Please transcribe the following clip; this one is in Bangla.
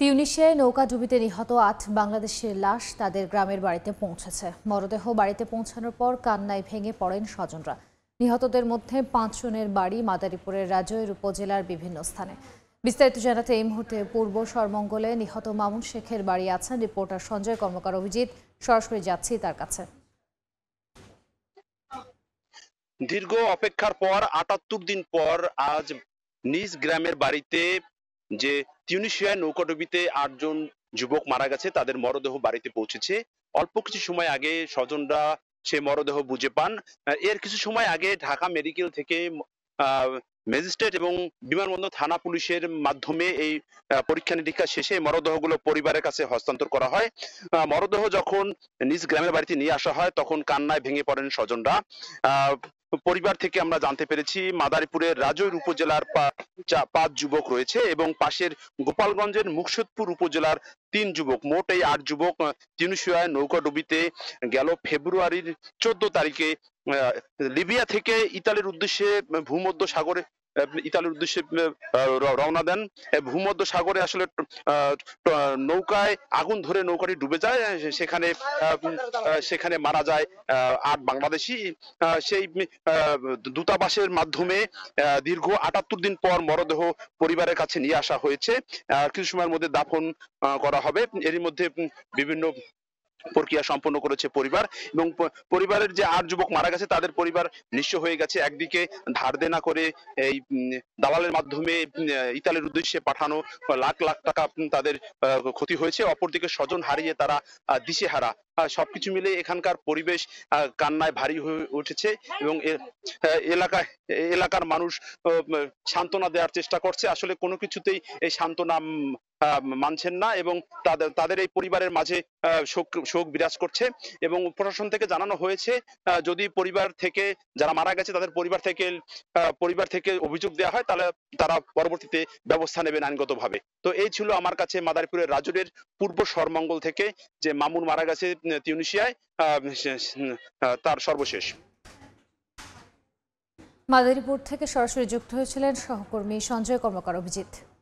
তিউনিশে নৌকা ডুবিতে নিহত আট বাংলাদেশের লাশ তাদের গ্রামের বাড়িতে পৌঁছেছে মরদেহ বাড়িতে পৌঁছানোর পর কান্নায় ভেঙে পড়েন স্বজনরা নিহতদের মধ্যে পাঁচজনের বাড়ি মাদারীপুরের রাজৈর উপজেলার বিভিন্ন স্থানে বিস্তারিত জানাতে এই মুহূর্তে পূর্ব সরমঙ্গলে নিহত মামুন শেখের বাড়ি আছেন রিপোর্টার সঞ্জয় কর্মকার অভিজিৎ সরাসরি যাচ্ছি তার কাছে দীর্ঘ অপেক্ষার পর আটাত্তর দিন পর আজ নিজ গ্রামের বাড়িতে যে তিউনিশিয়ায় নৌকাডুবিতে আটজন যুবক মারা গেছে তাদের মরদেহ বাড়িতে পৌঁছেছে অল্প কিছু সময় আগে স্বজনরা সে মরদেহ বুঝে পান এর কিছু সময় আগে ঢাকা মেডিকেল থেকে ম্যাজিস্ট্রেট এবং বিমানবন্দর থানা পুলিশের মাধ্যমে এই পরীক্ষা নিরীক্ষা শেষে মরদেহগুলো পরিবারের কাছে হস্তান্তর করা হয় মরদেহ যখন নিজ গ্রামের বাড়িতে নিয়ে আসা হয় তখন কান্নায় ভেঙে পড়েন স্বজনরা পরিবার থেকে আমরা জানতে পেরেছি মাদারীপুরের রাজৈর উপজেলার পাঁচ যুবক রয়েছে এবং পাশের গোপালগঞ্জের মুকসুদপুর উপজেলার তিন যুবক মোট এই আট যুবক তিনুশিয়ায় নৌকাডুবিতে গেল ফেব্রুয়ারির চোদ্দ তারিখে লিবিয়া থেকে ইতালির উদ্দেশ্যে ভূমধ্য সাগরে ইতালির উদ্দেশ্যে রওনা দেন ভূমধ্য সাগরে আসলে নৌকায় আগুন ধরে নৌকাটি ডুবে যায় সেখানে সেখানে মারা যায় আট বাংলাদেশি সেই দূতাবাসের মাধ্যমে দীর্ঘ আটাত্তর দিন পর মরদেহ পরিবারের কাছে নিয়ে আসা হয়েছে কিছু সময়ের মধ্যে দাফন করা হবে এরই মধ্যে বিভিন্ন প্রক্রিয়া সম্পন্ন করেছে পরিবার এবং পরিবারের যে আট যুবক মারা গেছে তাদের পরিবার নিঃস্ব হয়ে গেছে একদিকে ধার দেনা করে এই দালালের মাধ্যমে ইতালির উদ্দেশ্যে পাঠানো লাখ লাখ টাকা তাদের ক্ষতি হয়েছে অপরদিকে স্বজন হারিয়ে তারা দিশেহারা সবকিছু মিলে এখানকার পরিবেশ কান্নায় ভারী হয়ে উঠেছে এবং এলাকায় এলাকার মানুষ সান্ত্বনা দেওয়ার চেষ্টা করছে আসলে কোনো কিছুতেই এই সান্ত্বনা মানছেন না এবং তাদের তাদের এই পরিবারের মাঝে শোক শোক বিরাজ করছে এবং প্রশাসন থেকে জানানো হয়েছে যদি পরিবার থেকে যারা মারা গেছে তাদের পরিবার থেকে পরিবার থেকে অভিযোগ দেওয়া হয় তাহলে তারা পরবর্তীতে ব্যবস্থা নেবেন আইনগতভাবে তো এই ছিল আমার কাছে মাদারীপুরের রাজুরের পূর্ব সরমঙ্গল থেকে যে মামুন মারা গেছে তিউনিশিয়ায় তার সর্বশেষ মাদারীপুর থেকে সরাসরি যুক্ত হয়েছিলেন সহকর্মী সঞ্জয় কর্মকার অভিজিৎ